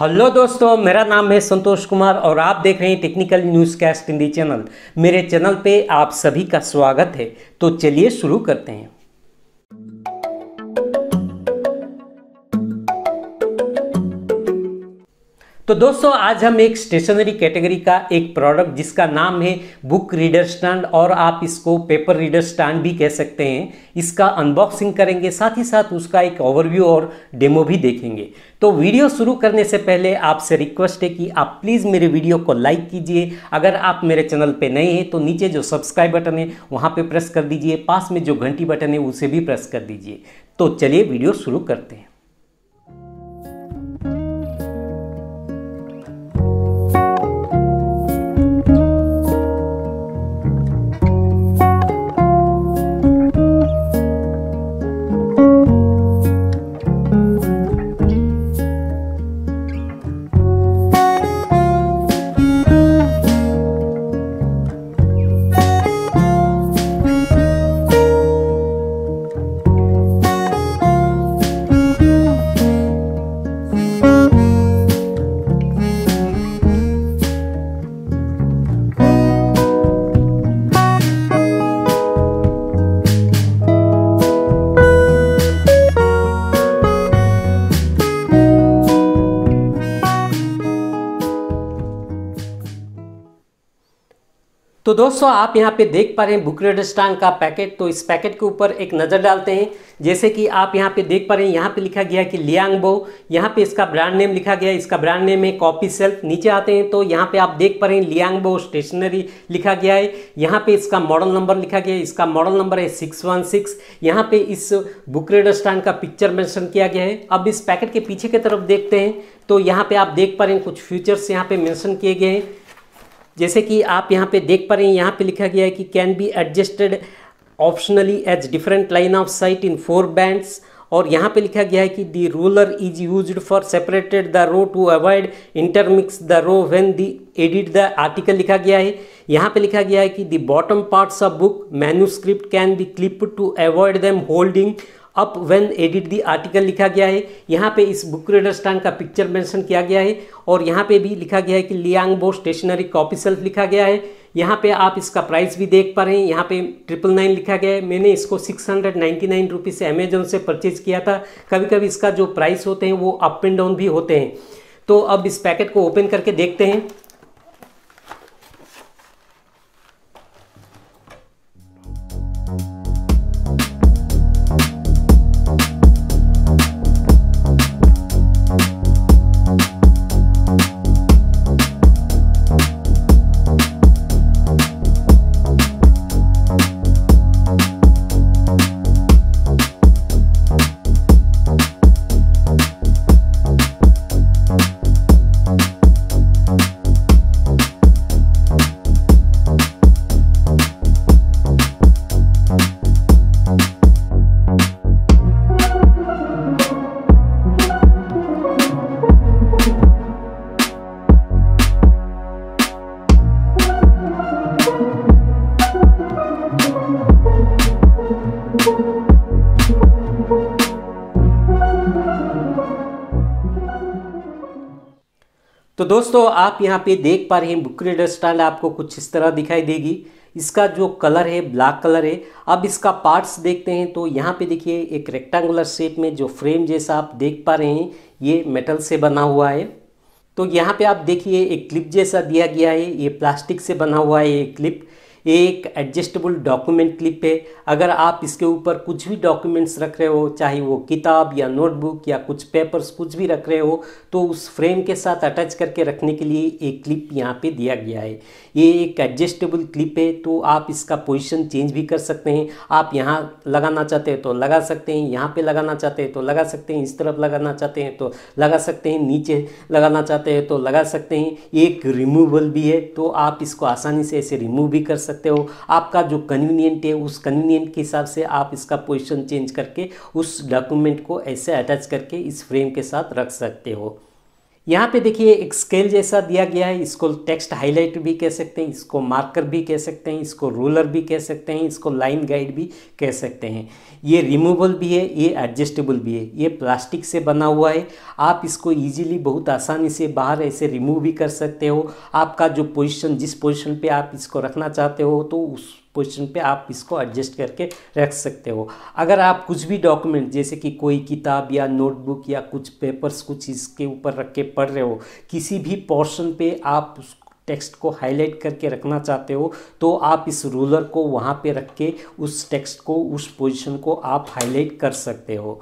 hello दोस्तों मेरा नाम है संतोष कुमार और आप देख रहे हैं technical news cast Hindi channel मेरे चैनल पे आप सभी का स्वागत है तो चलिए शुरू करते हैं तो दोस्तों आज हम एक स्टेशनरी कैटेगरी का एक प्रोडक्ट जिसका नाम है बुक रीडर स्टैंड और आप इसको पेपर रीडर स्टैंड भी कह सकते हैं इसका अनबॉक्सिंग करेंगे साथ ही साथ उसका एक ओवरव्यू और डेमो भी देखेंगे तो वीडियो शुरू करने से पहले आपसे रिक्वेस्ट है कि आप प्लीज़ मेरे वीडियो को लाइक कीजिए अगर आप मेरे चैनल पर नए हैं तो नीचे जो सब्सक्राइब बटन है वहाँ पर प्रेस कर दीजिए पास में जो घंटी बटन है उसे भी प्रेस कर दीजिए तो चलिए वीडियो शुरू करते हैं दोस्तों आप यहाँ पे देख पा रहे हैं बुक स्टांग का पैकेट तो इस पैकेट के ऊपर एक नज़र डालते हैं जैसे कि आप यहाँ पे देख पा रहे हैं यहाँ पे लिखा गया है कि लियांगबो यहाँ पे इसका ब्रांड नेम लिखा गया है इसका ब्रांड नेम है कॉपी सेल्फ नीचे आते हैं तो यहाँ पे आप देख पा रहे हैं लियांगबो स्टेशनरी लिखा गया है यहाँ पे इसका मॉडल नंबर लिखा गया है इसका मॉडल नंबर है सिक्स वन सिक्स यहाँ पे इस बुक स्टैंड का पिक्चर मैंशन किया गया है अब इस पैकेट के पीछे की तरफ देखते हैं तो यहाँ पे आप देख पा रहे हैं कुछ फ्यूचर्स यहाँ पे मैंशन किए गए हैं जैसे कि आप यहाँ पे देख पा रहे हैं यहाँ पे लिखा गया है कि can be adjusted optionally as different line of sight in four bands और यहाँ पे लिखा गया है कि the roller is use for separated the row to avoid intermix the row when the edit the article लिखा गया है यहाँ पे लिखा गया है कि the bottom parts of book manuscript can be clip to avoid them holding up when edit the article लिखा गया है यहाँ पे इस बुक रीडर स्टैंड का पिक्चर मेंशन किया गया है और यहाँ पे भी लिखा गया है कि लियांग बो स्टेशनरी कॉपी सेल्फ लिखा गया है यहाँ पे आप इसका प्राइस भी देख पा रहे हैं यहाँ पे ट्रिपल नाइन लिखा गया है मैंने इसको six hundred ninety nine rupees से अमेजोन से परचेज किया था कभी कभी इसका जो प्राइस होते हैं वो अप एंड डाउन भी होते हैं तो अब इस पैकेट को ओपन करके देखते हैं तो दोस्तों आप यहाँ पे देख पा रहे हैं बुक रीडर स्टैंड आपको कुछ इस तरह दिखाई देगी इसका जो कलर है ब्लैक कलर है अब इसका पार्ट्स देखते हैं तो यहाँ पे देखिए एक रेक्टेंगुलर शेप में जो फ्रेम जैसा आप देख पा रहे हैं ये मेटल से बना हुआ है तो यहाँ पे आप देखिए एक क्लिप जैसा दिया गया है ये प्लास्टिक से बना हुआ है ये क्लिप ये एक एडजस्टेबल डॉक्यूमेंट क्लिप है अगर आप इसके ऊपर कुछ भी डॉक्यूमेंट्स रख रहे हो चाहे वो किताब या नोटबुक या कुछ पेपर्स कुछ भी रख रहे हो तो उस फ्रेम के साथ अटैच करके रखने के लिए एक क्लिप यहाँ पे दिया गया है ये एक एडजस्टेबल क्लिप है तो आप इसका पोजिशन चेंज भी कर सकते हैं आप यहाँ लगाना चाहते हैं तो लगा सकते हैं यहाँ पर लगाना चाहते हैं तो लगा सकते हैं इस तरफ लगाना चाहते हैं तो लगा सकते हैं नीचे लगाना चाहते हैं तो लगा सकते हैं एक रिमूवल भी है तो आप इसको आसानी से ऐसे रिमूव भी कर सकते सकते हो आपका जो कन्वीनियंट है उस कन्वीनियंट के हिसाब से आप इसका पोजिशन चेंज करके उस डॉक्यूमेंट को ऐसे अटैच करके इस फ्रेम के साथ रख सकते हो यहाँ पे देखिए एक स्केल जैसा दिया गया है इसको टेक्स्ट हाईलाइट भी कह सकते हैं इसको मार्कर भी कह सकते हैं इसको रूलर भी कह सकते हैं इसको लाइन गाइड भी कह सकते हैं ये रिमूवेबल भी है ये एडजस्टेबल भी है ये प्लास्टिक से बना हुआ है आप इसको इजीली बहुत आसानी से बाहर ऐसे रिमूव भी कर सकते हो आपका जो पोजिशन जिस पोजिशन पर आप इसको रखना चाहते हो तो उस पोजिशन पे आप इसको एडजस्ट करके रख सकते हो अगर आप कुछ भी डॉक्यूमेंट जैसे कि कोई किताब या नोटबुक या कुछ पेपर्स कुछ इसके ऊपर रख के पढ़ रहे हो किसी भी पोर्शन पे आप टेक्स्ट को हाईलाइट करके रखना चाहते हो तो आप इस रूलर को वहाँ पे रख के उस टेक्स्ट को उस पोजिशन को आप हाईलाइट कर सकते हो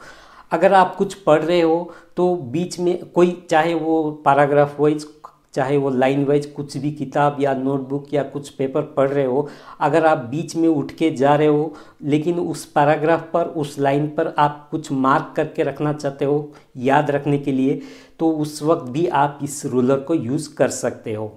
अगर आप कुछ पढ़ रहे हो तो बीच में कोई चाहे वो पैराग्राफ वाइज चाहे वो लाइन वाइज कुछ भी किताब या नोटबुक या कुछ पेपर पढ़ रहे हो अगर आप बीच में उठ के जा रहे हो लेकिन उस पैराग्राफ पर उस लाइन पर आप कुछ मार्क करके रखना चाहते हो याद रखने के लिए तो उस वक्त भी आप इस रूलर को यूज़ कर सकते हो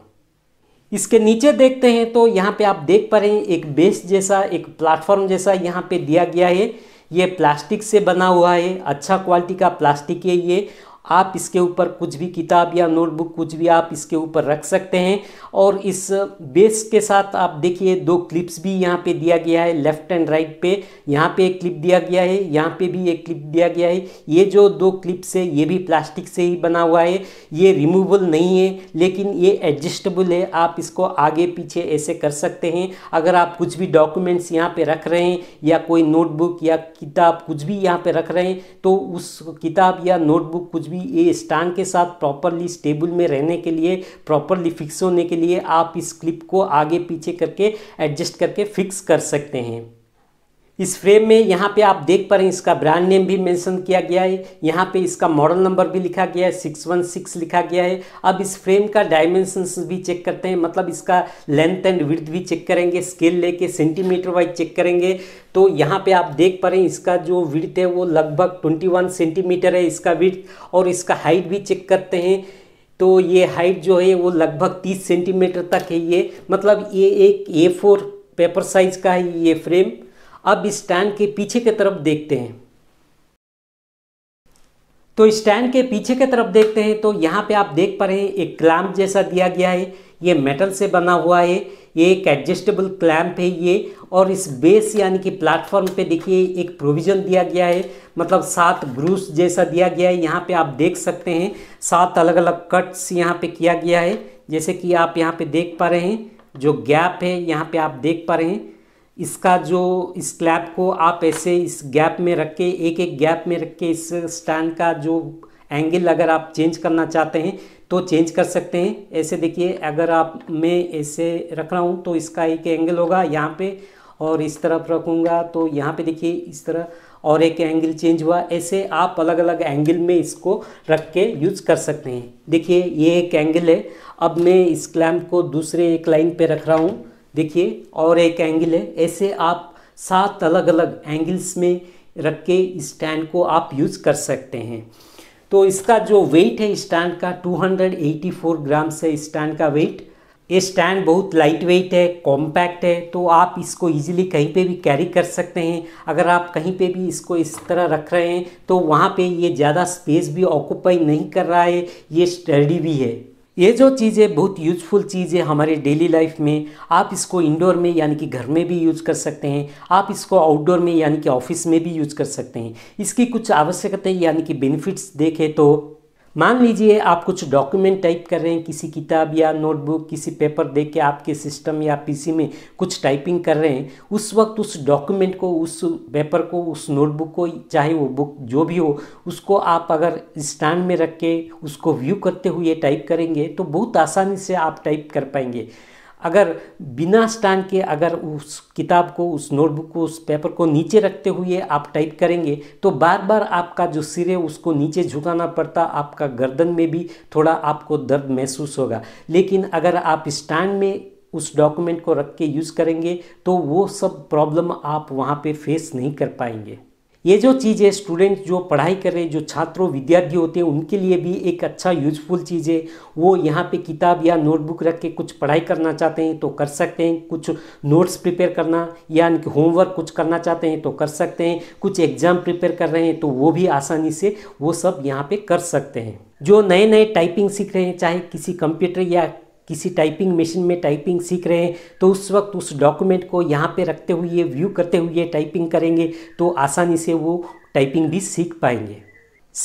इसके नीचे देखते हैं तो यहाँ पे आप देख पा रहे हैं एक बेस जैसा एक प्लेटफॉर्म जैसा यहाँ पे दिया गया है ये प्लास्टिक से बना हुआ है अच्छा क्वालिटी का प्लास्टिक है ये आप इसके ऊपर कुछ भी किताब या नोटबुक कुछ भी आप इसके ऊपर रख सकते हैं और इस बेस के साथ आप देखिए दो क्लिप्स भी यहाँ पे दिया गया है लेफ्ट एंड राइट पे यहाँ पे एक क्लिप दिया गया है यहाँ पे भी एक क्लिप दिया गया है ये जो दो क्लिप्स है ये भी प्लास्टिक से ही बना हुआ है ये रिमूवल नहीं है लेकिन ये एडजस्टेबल है आप इसको आगे पीछे ऐसे कर सकते हैं अगर आप कुछ भी डॉक्यूमेंट्स यहाँ पर रख रहे हैं या कोई नोटबुक या किताब कुछ भी यहाँ पर रख रहे हैं तो उस किताब या नोटबुक कुछ भी ये स्टांग के साथ प्रॉपरली स्टेबल में रहने के लिए प्रॉपरली फिक्स होने के लिए आप इस क्लिप को आगे पीछे करके एडजस्ट करके फिक्स कर सकते हैं इस फ्रेम में यहाँ पे आप देख पा रहे हैं इसका ब्रांड नेम भी मेंशन किया गया है यहाँ पे इसका मॉडल नंबर भी लिखा गया है सिक्स वन सिक्स लिखा गया है अब इस फ्रेम का डायमेंशंस भी चेक करते हैं मतलब इसका लेंथ एंड विड्थ भी चेक करेंगे स्केल लेके सेंटीमीटर वाइज चेक करेंगे तो यहाँ पे आप देख पा रहे हैं इसका जो विड्थ है वो लगभग ट्वेंटी वन सेंटीमीटर है इसका विड्थ और इसका हाइट भी चेक करते हैं तो ये हाइट जो है वो लगभग तीस सेंटीमीटर तक है ये मतलब ये एक ए फोर पेपर साइज का है ये फ्रेम अब स्टैंड के पीछे की तरफ देखते हैं तो स्टैंड के पीछे की तरफ देखते हैं तो यहाँ पे आप देख पा रहे हैं एक क्लैम्प जैसा दिया गया है ये मेटल से बना हुआ है ये एक एडजस्टेबल क्लैम्प है ये और इस बेस यानी कि प्लेटफॉर्म पे देखिए एक प्रोविज़न दिया गया है मतलब सात ग्रूस जैसा दिया गया है यहाँ पे आप देख सकते हैं सात अलग अलग कट्स यहाँ पे किया गया है जैसे कि आप यहाँ पे देख पा रहे हैं जो गैप है यहाँ पे आप देख पा रहे हैं इसका जो इस क्लैप को आप ऐसे इस गैप में रख के एक एक गैप में रख के इस स्टैंड का जो एंगल अगर आप चेंज करना चाहते हैं तो चेंज कर सकते हैं ऐसे देखिए अगर आप मैं ऐसे रख रहा हूँ तो इसका एक एंगल होगा यहाँ पे और इस तरफ रखूँगा तो यहाँ पे देखिए इस तरह और एक एंगल चेंज हुआ ऐसे आप अलग अलग एंगल में इसको रख के यूज कर सकते हैं देखिए ये एक एंगल है अब मैं इस क्लैम्प को दूसरे एक लाइन पर रख रहा हूँ देखिए और एक एंगल है ऐसे आप सात अलग अलग एंगल्स में रख के स्टैंड को आप यूज़ कर सकते हैं तो इसका जो वेट है स्टैंड का 284 ग्राम्स है स्टैंड का वेट ये स्टैंड बहुत लाइट वेट है कॉम्पैक्ट है तो आप इसको इजीली कहीं पे भी कैरी कर सकते हैं अगर आप कहीं पे भी इसको इस तरह रख रहे हैं तो वहाँ पे ये ज़्यादा स्पेस भी ऑक्यूपाई नहीं कर रहा है ये स्टडी भी है ये जो चीज़ें बहुत यूजफुल चीज़ है हमारे डेली लाइफ में आप इसको इंडोर में यानी कि घर में भी यूज़ कर सकते हैं आप इसको आउटडोर में यानी कि ऑफिस में भी यूज़ कर सकते हैं इसकी कुछ आवश्यकताएं यानी कि बेनिफिट्स देखें तो मान लीजिए आप कुछ डॉक्यूमेंट टाइप कर रहे हैं किसी किताब या नोटबुक किसी पेपर देख के आपके सिस्टम या पीसी में कुछ टाइपिंग कर रहे हैं उस वक्त उस डॉक्यूमेंट को उस पेपर को उस नोटबुक को चाहे वो बुक जो भी हो उसको आप अगर स्टैंड में रख के उसको व्यू करते हुए टाइप करेंगे तो बहुत आसानी से आप टाइप कर पाएंगे अगर बिना स्टैंड के अगर उस किताब को उस नोटबुक को उस पेपर को नीचे रखते हुए आप टाइप करेंगे तो बार बार आपका जो सिर है उसको नीचे झुकाना पड़ता आपका गर्दन में भी थोड़ा आपको दर्द महसूस होगा लेकिन अगर आप स्टैंड में उस डॉक्यूमेंट को रख के यूज़ करेंगे तो वो सब प्रॉब्लम आप वहाँ पे फेस नहीं कर पाएंगे ये जो चीज़ है स्टूडेंट जो पढ़ाई कर रहे जो छात्रों विद्यार्थी होते हैं उनके लिए भी एक अच्छा यूजफुल चीज़ है वो यहाँ पे किताब या नोटबुक रख के कुछ पढ़ाई करना चाहते हैं तो कर सकते हैं कुछ नोट्स प्रिपेयर करना या होमवर्क कुछ करना चाहते हैं तो कर सकते हैं कुछ एग्ज़ाम प्रिपेयर कर रहे हैं तो वो भी आसानी से वो सब यहाँ पर कर सकते हैं जो नए नए टाइपिंग सीख रहे हैं चाहे किसी कंप्यूटर या किसी टाइपिंग मशीन में टाइपिंग सीख रहे हैं तो उस वक्त उस डॉक्यूमेंट को यहाँ पे रखते हुए व्यू करते हुए टाइपिंग करेंगे तो आसानी से वो टाइपिंग भी सीख पाएंगे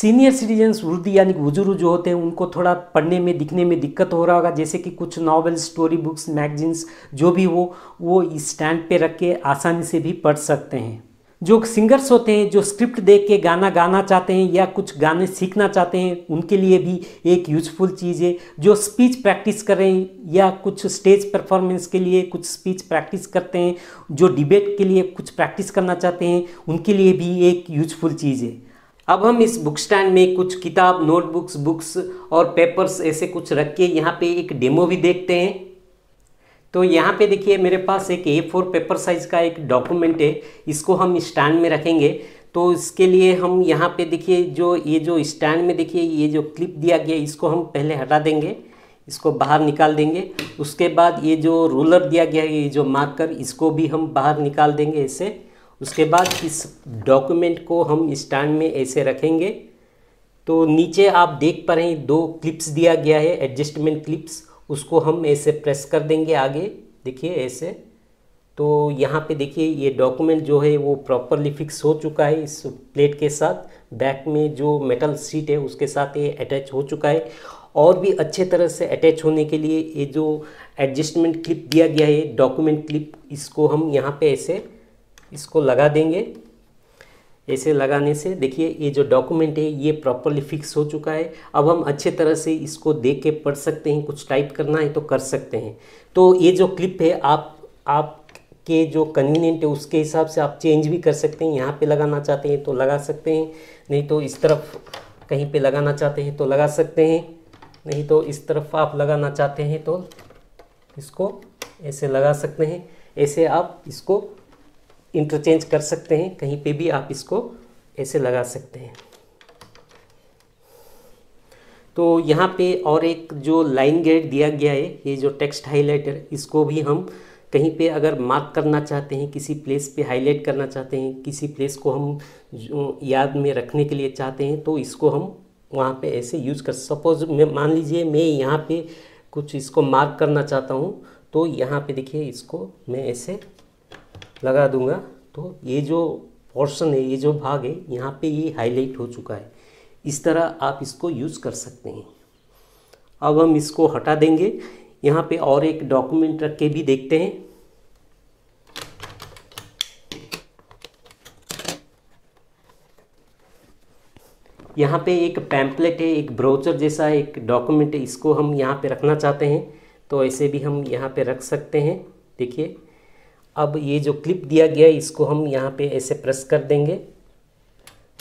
सीनियर सिटीजन्स वृद्धि यानी बुजुर्ग जो होते हैं उनको थोड़ा पढ़ने में दिखने में दिक्कत हो रहा होगा जैसे कि कुछ नॉवेल्स स्टोरी बुक्स मैगजीन्स जो भी हो वो इस स्टैंड पे रख के आसानी से भी पढ़ सकते हैं जो सिंगर्स होते हैं जो स्क्रिप्ट देख के गाना गाना चाहते हैं या कुछ गाने सीखना चाहते हैं उनके लिए भी एक यूजफुल चीज़ है जो स्पीच प्रैक्टिस कर रहे हैं या कुछ स्टेज परफॉर्मेंस के लिए कुछ स्पीच प्रैक्टिस करते हैं जो डिबेट के लिए कुछ प्रैक्टिस करना चाहते हैं उनके लिए भी एक यूजफुल चीज़ है अब हम इस बुक स्टैंड में कुछ किताब नोटबुक्स बुक्स और पेपर्स ऐसे कुछ रख के यहाँ पे एक डेमो भी देखते हैं तो यहाँ पे देखिए मेरे पास एक ए फोर पेपर साइज़ का एक डॉक्यूमेंट है इसको हम स्टैंड में रखेंगे तो इसके लिए हम यहाँ पे देखिए जो ये जो स्टैंड में देखिए ये जो क्लिप दिया गया इसको हम पहले हटा देंगे इसको बाहर निकाल देंगे उसके बाद ये जो रोलर दिया गया है ये जो मार्कर इसको भी हम बाहर निकाल देंगे ऐसे उसके बाद इस डॉक्यूमेंट को हम स्टैंड में ऐसे रखेंगे तो नीचे आप देख पा रहे हैं दो क्लिप्स दिया गया है एडजस्टमेंट क्लिप्स उसको हम ऐसे प्रेस कर देंगे आगे देखिए ऐसे तो यहाँ पे देखिए ये डॉक्यूमेंट जो है वो प्रॉपरली फिक्स हो चुका है इस प्लेट के साथ बैक में जो मेटल सीट है उसके साथ ये अटैच हो चुका है और भी अच्छे तरह से अटैच होने के लिए ये जो एडजस्टमेंट क्लिप दिया गया है डॉक्यूमेंट क्लिप इसको हम यहाँ पे ऐसे इसको लगा देंगे ऐसे लगाने से देखिए ये जो डॉक्यूमेंट है ये प्रॉपरली फिक्स हो चुका है अब हम अच्छे तरह से इसको देख के पढ़ सकते हैं कुछ टाइप करना है तो कर सकते हैं तो ये जो क्लिप है आप आप के जो कन्वीनियंट है उसके हिसाब से आप चेंज भी कर सकते हैं यहाँ पे लगाना चाहते हैं तो लगा सकते हैं नहीं तो इस तरफ कहीं पर लगाना चाहते हैं तो लगा सकते हैं नहीं तो इस तरफ आप लगाना चाहते हैं तो इसको ऐसे लगा सकते हैं ऐसे आप इसको इंटरचेंज कर सकते हैं कहीं पे भी आप इसको ऐसे लगा सकते हैं तो यहाँ पे और एक जो लाइन गेट दिया गया है ये जो टेक्स्ट हाईलाइटर इसको भी हम कहीं पे अगर मार्क करना चाहते हैं किसी प्लेस पे हाईलाइट करना चाहते हैं किसी प्लेस को हम याद में रखने के लिए चाहते हैं तो इसको हम वहाँ पे ऐसे यूज़ कर सपोज मैं मान लीजिए मैं यहाँ पे कुछ इसको मार्क करना चाहता हूँ तो यहाँ पे देखिए इसको मैं ऐसे लगा दूंगा तो ये जो पोर्शन है ये जो भाग है यहाँ पे ये हाईलाइट हो चुका है इस तरह आप इसको यूज़ कर सकते हैं अब हम इसको हटा देंगे यहाँ पे और एक डॉक्यूमेंट रख के भी देखते हैं यहाँ पे एक पैम्पलेट है एक ब्राउजर जैसा एक डॉक्यूमेंट है इसको हम यहाँ पे रखना चाहते हैं तो ऐसे भी हम यहाँ पे रख सकते हैं देखिए अब ये जो क्लिप दिया गया है इसको हम यहाँ पे ऐसे प्रेस कर देंगे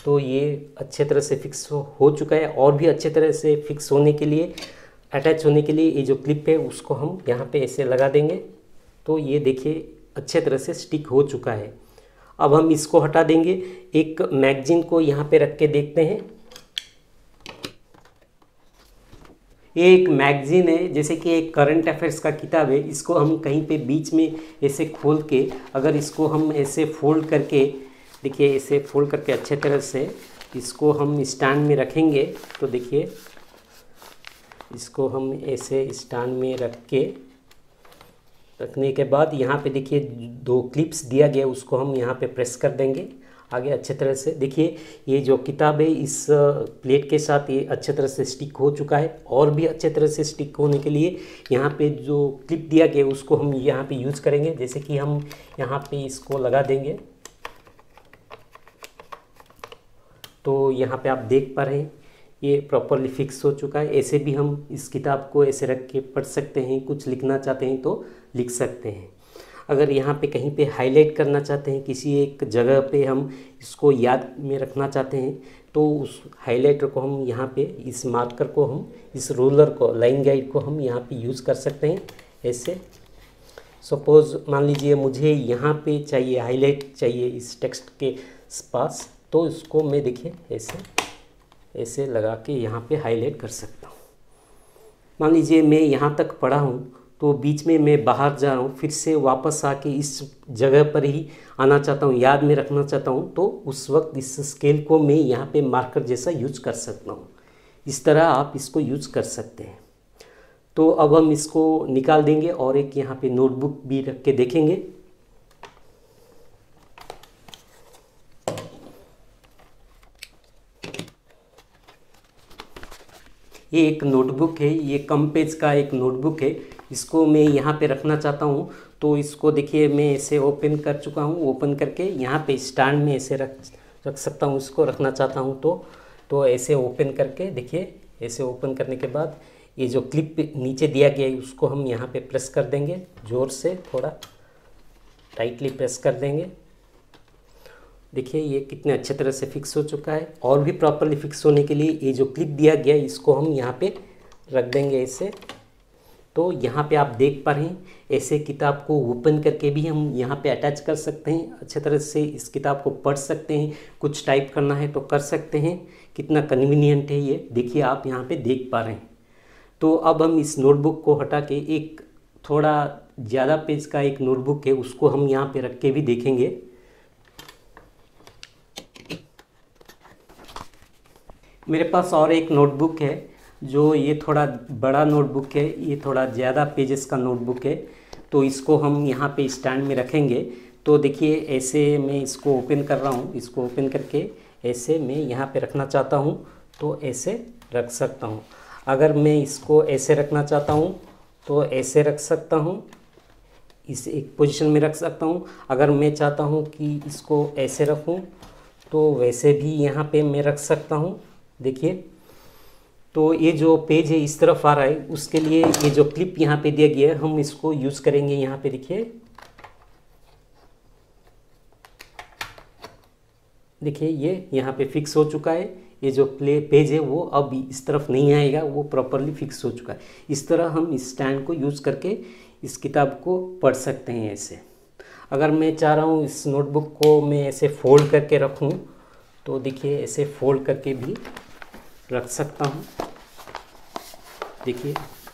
तो ये अच्छे तरह से फिक्स हो चुका है और भी अच्छे तरह से फिक्स होने के लिए अटैच होने के लिए ये जो क्लिप है उसको हम यहाँ पे ऐसे लगा देंगे तो ये देखिए अच्छे तरह से स्टिक हो चुका है अब हम इसको हटा देंगे एक मैगजीन को यहाँ पे रख के देखते हैं ये एक मैगजीन है जैसे कि एक करंट अफेयर्स का किताब है इसको हम कहीं पे बीच में ऐसे खोल के अगर इसको हम ऐसे फोल्ड करके देखिए ऐसे फोल्ड करके अच्छे तरह से इसको हम स्टैंड में रखेंगे तो देखिए इसको हम ऐसे स्टैंड में रख के रखने के बाद यहाँ पे देखिए दो क्लिप्स दिया गया उसको हम यहाँ पे प्रेस कर देंगे आगे अच्छे तरह से देखिए ये जो किताब है इस प्लेट के साथ ये अच्छे तरह से स्टिक हो चुका है और भी अच्छे तरह से स्टिक होने के लिए यहाँ पे जो क्लिप दिया गया उसको हम यहाँ पे यूज़ करेंगे जैसे कि हम यहाँ पे इसको लगा देंगे तो यहाँ पे आप देख पा रहे हैं ये प्रॉपरली फिक्स हो चुका है ऐसे भी हम इस किताब को ऐसे रख के पढ़ सकते हैं कुछ लिखना चाहते हैं तो लिख सकते हैं अगर यहाँ पे कहीं पे हाईलाइट करना चाहते हैं किसी एक जगह पे हम इसको याद में रखना चाहते हैं तो उस हाईलाइटर को हम यहाँ पे इस मार्कर को हम इस रोलर को लाइन गाइड को हम यहाँ पे यूज़ कर सकते हैं ऐसे सपोज़ मान लीजिए मुझे यहाँ पे चाहिए हाईलाइट चाहिए इस टेक्स्ट के पास तो इसको मैं देखिए ऐसे ऐसे लगा के यहाँ पे हाईलाइट कर सकता हूँ मान लीजिए मैं यहाँ तक पढ़ा हूँ तो बीच में मैं बाहर जा रहा हूँ फिर से वापस आके इस जगह पर ही आना चाहता हूँ याद में रखना चाहता हूँ तो उस वक्त इस स्केल को मैं यहाँ पे मार्कर जैसा यूज कर सकता हूँ इस तरह आप इसको यूज कर सकते हैं तो अब हम इसको निकाल देंगे और एक यहाँ पे नोटबुक भी रख के देखेंगे ये एक नोटबुक है ये कम पेज का एक नोटबुक है इसको मैं यहाँ पे रखना चाहता हूँ तो इसको देखिए मैं इसे ओपन कर चुका हूँ ओपन करके यहाँ पे स्टैंड में ऐसे रख रख सकता हूँ इसको रखना चाहता हूँ तो तो ऐसे ओपन करके देखिए ऐसे ओपन करने के बाद ये जो क्लिप नीचे दिया गया है उसको हम यहाँ पे प्रेस कर देंगे ज़ोर से थोड़ा टाइटली प्रेस कर देंगे देखिए ये कितने अच्छे तरह से फिक्स हो चुका है और भी प्रॉपरली फिक्स होने के लिए ये जो क्लिप दिया गया है इसको हम यहाँ पे रख देंगे इसे तो यहाँ पे आप देख पा रहे हैं ऐसे किताब को ओपन करके भी हम यहाँ पे अटैच कर सकते हैं अच्छे तरह से इस किताब को पढ़ सकते हैं कुछ टाइप करना है तो कर सकते हैं कितना कन्वीनियंट है ये देखिए आप यहाँ पे देख पा रहे हैं तो अब हम इस नोटबुक को हटा के एक थोड़ा ज़्यादा पेज का एक नोटबुक है उसको हम यहाँ पर रख के भी देखेंगे मेरे पास और एक नोटबुक है जो ये थोड़ा बड़ा नोटबुक है ये थोड़ा ज़्यादा पेजेस का नोटबुक है तो इसको हम यहाँ पे स्टैंड में रखेंगे तो देखिए ऐसे मैं इसको ओपन कर रहा हूँ इसको ओपन करके ऐसे मैं यहाँ पे रखना चाहता हूँ तो ऐसे रख सकता हूँ अगर मैं इसको ऐसे रखना चाहता हूँ तो ऐसे रख सकता हूँ इस एक पोजिशन में रख सकता हूँ अगर मैं चाहता हूँ कि इसको ऐसे रखूँ तो वैसे भी यहाँ पर मैं रख सकता हूँ देखिए तो ये जो पेज है इस तरफ आ रहा है उसके लिए ये जो क्लिप यहाँ पे दिया गया है हम इसको यूज़ करेंगे यहाँ पे देखिए देखिए ये यहाँ पे फिक्स हो चुका है ये जो प्ले पेज है वो अब इस तरफ नहीं आएगा वो प्रॉपरली फिक्स हो चुका है इस तरह हम इस स्टैंड को यूज़ करके इस किताब को पढ़ सकते हैं ऐसे अगर मैं चाह रहा हूँ इस नोटबुक को मैं ऐसे फोल्ड करके रखूँ तो देखिए ऐसे फोल्ड करके भी रख सकता हूँ देखिए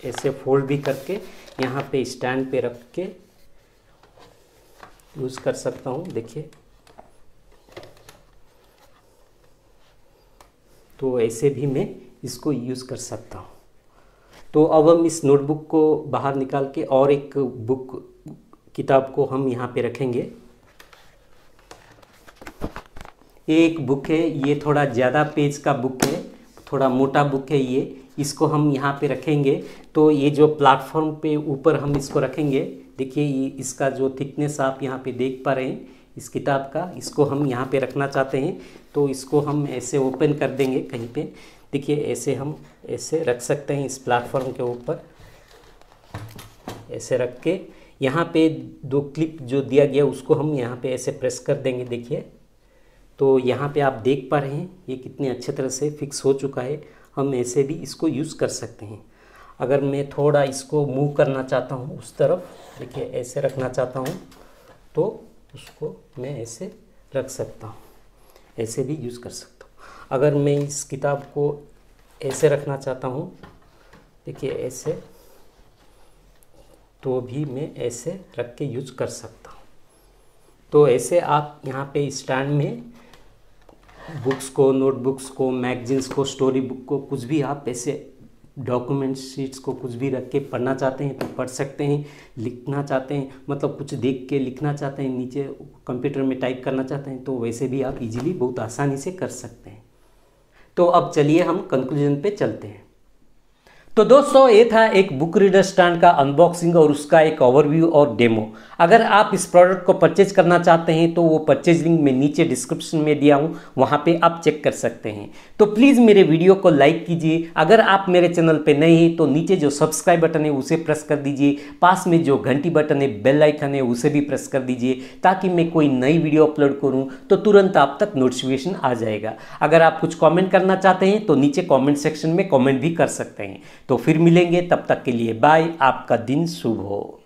ऐसे फोल्ड भी करके यहाँ पे स्टैंड पे रख के यूज़ कर सकता हूँ देखिए तो ऐसे भी मैं इसको यूज़ कर सकता हूँ तो अब हम इस नोटबुक को बाहर निकाल के और एक बुक किताब को हम यहाँ पे रखेंगे एक बुक है ये थोड़ा ज़्यादा पेज का बुक है थोड़ा मोटा बुक है ये इसको हम यहाँ पे रखेंगे तो ये जो प्लेटफॉर्म पे ऊपर हम इसको रखेंगे देखिए इसका जो थिकनेस आप यहाँ पे देख पा रहे हैं इस किताब का इसको हम यहाँ पे रखना चाहते हैं तो इसको हम ऐसे ओपन कर देंगे कहीं पे देखिए ऐसे हम ऐसे रख सकते हैं इस प्लेटफॉर्म के ऊपर ऐसे रख के यहाँ पे दो क्लिप जो दिया गया उसको हम यहाँ पे ऐसे प्रेस कर देंगे देखिए तो यहाँ पे आप देख पा रहे हैं ये कितने अच्छे तरह से फिक्स हो चुका है हम ऐसे भी इसको यूज़ कर सकते हैं अगर मैं थोड़ा इसको मूव करना चाहता हूँ उस तरफ देखिए ऐसे रखना चाहता हूँ तो उसको मैं ऐसे रख सकता हूँ ऐसे भी यूज़ कर सकता हूँ अगर मैं इस किताब को ऐसे रखना चाहता हूँ देखिए ऐसे तो भी मैं ऐसे रख के यूज कर सकता हूँ तो ऐसे आप यहाँ पे स्टैंड में बुक्स को नोटबुक्स को मैगजीन्स को स्टोरी बुक को कुछ भी आप ऐसे डॉक्यूमेंट शीट्स को कुछ भी रख के पढ़ना चाहते हैं तो पढ़ सकते हैं लिखना चाहते हैं मतलब कुछ देख के लिखना चाहते हैं नीचे कंप्यूटर में टाइप करना चाहते हैं तो वैसे भी आप इजीली बहुत आसानी से कर सकते हैं तो अब चलिए हम कंक्लूजन पे चलते हैं तो दोस्तों ये था एक बुक रीडर स्टैंड का अनबॉक्सिंग और उसका एक ओवरव्यू और डेमो अगर आप इस प्रोडक्ट को परचेज करना चाहते हैं तो वो परचेज लिंक मैं नीचे डिस्क्रिप्शन में दिया हूँ वहाँ पे आप चेक कर सकते हैं तो प्लीज़ मेरे वीडियो को लाइक कीजिए अगर आप मेरे चैनल पे नए हैं तो नीचे जो सब्सक्राइब बटन है उसे प्रेस कर दीजिए पास में जो घंटी बटन है बेल आइकन है उसे भी प्रेस कर दीजिए ताकि मैं कोई नई वीडियो अपलोड करूँ तो तुरंत आप तक नोटिफिकेशन आ जाएगा अगर आप कुछ कॉमेंट करना चाहते हैं तो नीचे कॉमेंट सेक्शन में कॉमेंट भी कर सकते हैं तो फिर मिलेंगे तब तक के लिए बाय आपका दिन शुभ हो